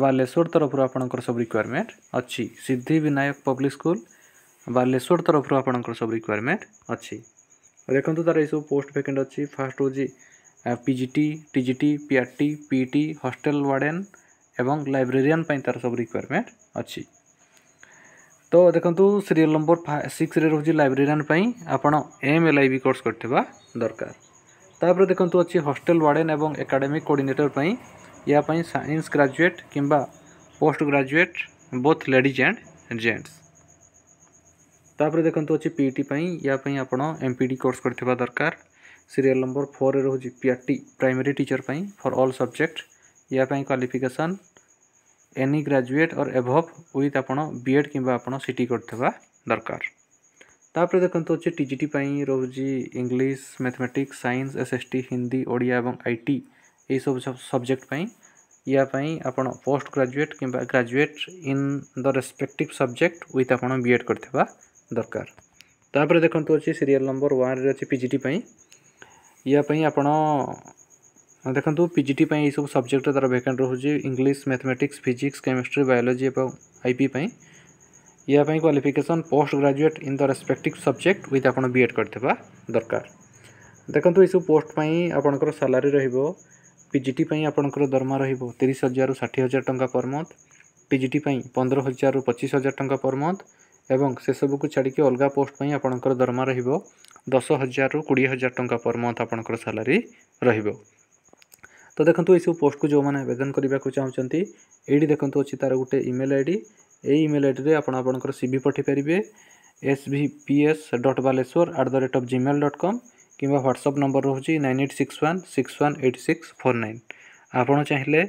ବାଲେଶ୍ୱର ତରଫରୁ ଆପଣଙ୍କର ସବୁ ରିକ୍ୱାରମେଣ୍ଟ ଅଛି ସିଦ୍ଧି ବିନାୟକ ପବ୍ଲିକ୍ ସ୍କୁଲ ବାଲେଶ୍ୱର ତରଫରୁ ଆପଣଙ୍କର ସବୁ ରିକ୍ୱାରମେଣ୍ଟ ଅଛି ଦେଖନ୍ତୁ ତା'ର ଏସବୁ ପୋଷ୍ଟ ଭେକେଣ୍ଟ ଅଛି ଫାର୍ଷ୍ଟ ହେଉଛି PGT TGT PRT PET hostel warden ଏବଂ ଲାଇବ୍ରେରିଆନ୍ ପାଇଁ ତା'ର ସବୁ ରିକ୍ୱାରମେଣ୍ଟ ଅଛି ତ ଦେଖନ୍ତୁ ସିରିଏଲ୍ ନମ୍ବର ସିକ୍ସରେ ରହୁଛି ଲାଇବ୍ରେରିଆନ୍ ପାଇଁ ଆପଣ M L I B course କରିଥିବା ଦରକାର ତାପରେ ଦେଖନ୍ତୁ ଅଛି ହଷ୍ଟେଲ ୱାର୍ଡେନ୍ ଏବଂ ଏକାଡେମିକ୍ କୋର୍ଡିନେଟର ପାଇଁ यापाई साइंस ग्राजुएट किंवा post graduate both ladies and gents तापर देखते अच्छे पीईटी यापाई आप एम पी डी कोर्स कर दरकार सीरीयल नंबर फोर रोचे पीआरटी प्राइमरी टीचर पर फॉर ऑल सब्जेक्ट यापाई क्वालिफिकेशन एनी ग्राजुएट और एभव विथ आप बीएड कि आप सीटी कर दरकार तापर देखते अच्छे टीजीटी रोज English mathematics science S S T Hindi Odia और आई टी ये सब सब्जेक्ट या पोस्ट ग्राजुएट कि graduate in the respective subject with आपड़ बीएड कर दरकार तापर देखते अच्छे सीरीयल नंबर वन अच्छे पिजिटी यापाई आप देखो पीजीटी ये सब सब्जेक्ट तार भैकेट रोज English mathematics physics chemistry biology और आईपी यापाई qualification post graduate in the respective subject with आप बीएड कर दरकार देखो ये सब पोस्ट पर सालरी सालारी পিজিটি পাই আপনকর দর্মা রইব 30000 আর 60000 টাকা পরmonth পিজিটি পাই 15000 আর 25000 টাকা পরmonth এবং সেসবুকু ছাড়িকে অলগা পোস্ট পাই আপনকর দর্মা রইব 10000 আর 20000 টাকা পরmonth আপনকর স্যালারি রইব তো দেখন্ত এই সব পোস্ট কো যে মান আবেদন করিবা কো চাউচান্তি আইডি দেখন্ত অচিতার গুটে ইমেল আইডি এই ইমেল আইডিতে আপন আপনকর সিভি পঠি পারিবে svps.baleswar@gmail.com কিংবা হোয়াটসঅপ নম্বর রয়েছে nine eight six one six one eight six four nine ଆପଣ ଚାହିଁଲେ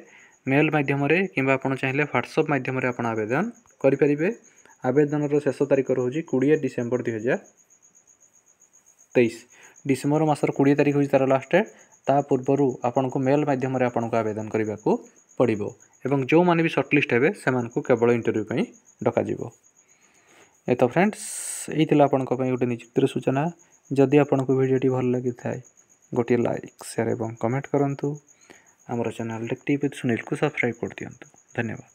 ମେଲ୍ ମାଧ୍ୟମରେ କିମ୍ବା ଆପଣ ଚାହିଁଲେ ହ୍ୱାଟ୍ସଆପ୍ ମାଧ୍ୟମରେ ଆପଣ ଆବେଦନ କରିପାରିବେ ଆବେଦନର ଶେଷ ତାରିଖ ରହୁଛି କୋଡ଼ିଏ ଡିସେମ୍ବର ଦୁଇହଜାର ତେଇଶ ଡିସେମ୍ବର ମାସର କୋଡ଼ିଏ ତାରିଖ ହେଉଛି ତା'ର ଲାଷ୍ଟ ଡେଟ୍ ତା ପୂର୍ବରୁ ଆପଣଙ୍କୁ ମେଲ୍ ମାଧ୍ୟମରେ ଆପଣଙ୍କୁ ଆବେଦନ କରିବାକୁ ପଡ଼ିବ ଏବଂ ଯେଉଁମାନେ ବି ସର୍ଟଲିଷ୍ଟ ହେବେ ସେମାନଙ୍କୁ କେବଳ ଇଣ୍ଟରଭ୍ୟୁ ପାଇଁ ଡକାଯିବ ଏ ତ ଫ୍ରେଣ୍ଡସ୍ ଏଇ ଥିଲା ଆପଣଙ୍କ ପାଇଁ ଗୋଟେ ନିଯୁକ୍ତିର ସୂଚନା ଯଦି ଆପଣଙ୍କୁ ଭିଡ଼ିଓଟି ଭଲ ଲାଗିଥାଏ ଗୋଟିଏ ଲାଇକ୍ ସେୟାର ଏବଂ କମେଣ୍ଟ କରନ୍ତୁ ଆମର ଚ୍ୟାନେଲ୍ ଟେକ୍ ଟିପ୍ ସୁନୀଲକୁ ସବସ୍କ୍ରାଇବ୍ କରିଦିଅନ୍ତୁ ଧନ୍ୟବାଦ